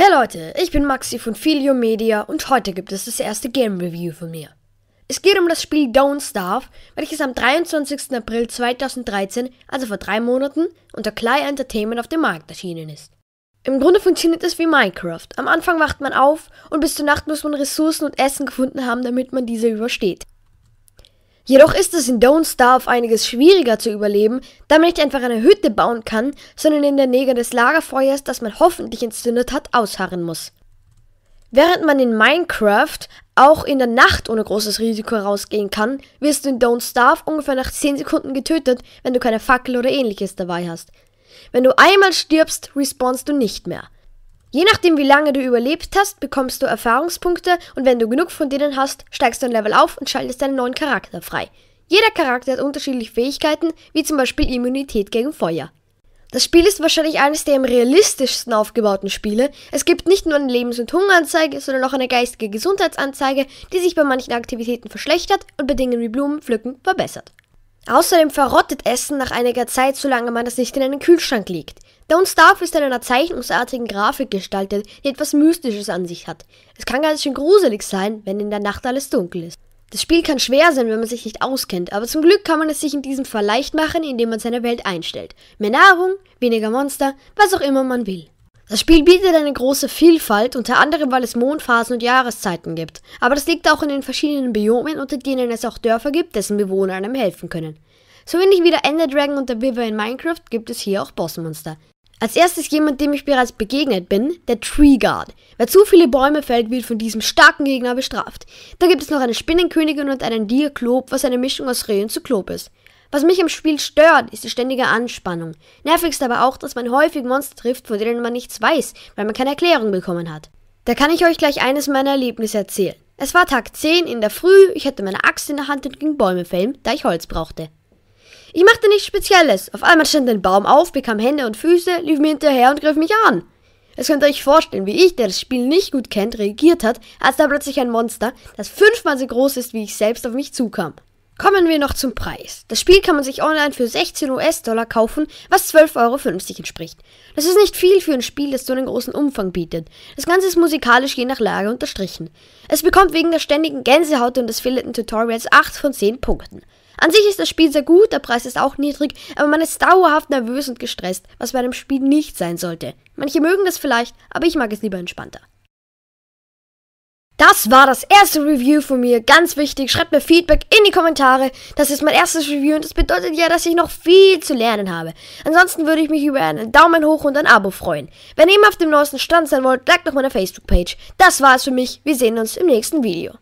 Hey Leute, ich bin Maxi von Filio Media und heute gibt es das erste Game Review von mir. Es geht um das Spiel Don't Starve, welches am 23. April 2013, also vor drei Monaten, unter Cly Entertainment auf dem Markt erschienen ist. Im Grunde funktioniert es wie Minecraft. Am Anfang wacht man auf und bis zur Nacht muss man Ressourcen und Essen gefunden haben, damit man diese übersteht. Jedoch ist es in Don't Starve einiges schwieriger zu überleben, da man nicht einfach eine Hütte bauen kann, sondern in der Nähe des Lagerfeuers, das man hoffentlich entzündet hat, ausharren muss. Während man in Minecraft auch in der Nacht ohne großes Risiko rausgehen kann, wirst du in Don't Starve ungefähr nach 10 Sekunden getötet, wenn du keine Fackel oder ähnliches dabei hast. Wenn du einmal stirbst, respawnst du nicht mehr. Je nachdem, wie lange du überlebt hast, bekommst du Erfahrungspunkte und wenn du genug von denen hast, steigst du ein Level auf und schaltest deinen neuen Charakter frei. Jeder Charakter hat unterschiedliche Fähigkeiten, wie zum Beispiel Immunität gegen Feuer. Das Spiel ist wahrscheinlich eines der am realistischsten aufgebauten Spiele. Es gibt nicht nur eine Lebens- und Hungeranzeige, sondern auch eine geistige Gesundheitsanzeige, die sich bei manchen Aktivitäten verschlechtert und bei Dingen wie Blumen pflücken verbessert. Außerdem verrottet Essen nach einiger Zeit, solange man es nicht in einen Kühlschrank legt. Don't Starve ist in einer zeichnungsartigen Grafik gestaltet, die etwas Mystisches an sich hat. Es kann ganz schön gruselig sein, wenn in der Nacht alles dunkel ist. Das Spiel kann schwer sein, wenn man sich nicht auskennt, aber zum Glück kann man es sich in diesem Fall leicht machen, indem man seine Welt einstellt. Mehr Nahrung, weniger Monster, was auch immer man will. Das Spiel bietet eine große Vielfalt, unter anderem weil es Mondphasen und Jahreszeiten gibt. Aber das liegt auch in den verschiedenen Biomen, unter denen es auch Dörfer gibt, dessen Bewohner einem helfen können. So ähnlich wie der Ender Dragon und der Viver in Minecraft gibt es hier auch Bossmonster. Als erstes jemand, dem ich bereits begegnet bin, der Tree Guard. Wer zu viele Bäume fällt, wird von diesem starken Gegner bestraft. Da gibt es noch eine Spinnenkönigin und einen Diaklop, was eine Mischung aus Reh und Zyklop ist. Was mich im Spiel stört, ist die ständige Anspannung. Nervig ist aber auch, dass man häufig Monster trifft, von denen man nichts weiß, weil man keine Erklärung bekommen hat. Da kann ich euch gleich eines meiner Erlebnisse erzählen. Es war Tag 10 in der Früh, ich hatte meine Axt in der Hand und ging Bäume fällen, da ich Holz brauchte. Ich machte nichts Spezielles. Auf einmal stand ein Baum auf, bekam Hände und Füße, lief mir hinterher und griff mich an. Es könnt ihr euch vorstellen, wie ich, der das Spiel nicht gut kennt, reagiert hat, als da plötzlich ein Monster, das fünfmal so groß ist wie ich selbst, auf mich zukam. Kommen wir noch zum Preis. Das Spiel kann man sich online für 16 US-Dollar kaufen, was 12,50 Euro entspricht. Das ist nicht viel für ein Spiel, das so einen großen Umfang bietet. Das Ganze ist musikalisch je nach Lage unterstrichen. Es bekommt wegen der ständigen Gänsehaut und des fehlenden Tutorials 8 von 10 Punkten. An sich ist das Spiel sehr gut, der Preis ist auch niedrig, aber man ist dauerhaft nervös und gestresst, was bei einem Spiel nicht sein sollte. Manche mögen das vielleicht, aber ich mag es lieber entspannter. Das war das erste Review von mir. Ganz wichtig, schreibt mir Feedback in die Kommentare. Das ist mein erstes Review und das bedeutet ja, dass ich noch viel zu lernen habe. Ansonsten würde ich mich über einen Daumen hoch und ein Abo freuen. Wenn ihr immer auf dem neuesten Stand sein wollt, bleibt auf meiner Facebook-Page. Das war es für mich. Wir sehen uns im nächsten Video.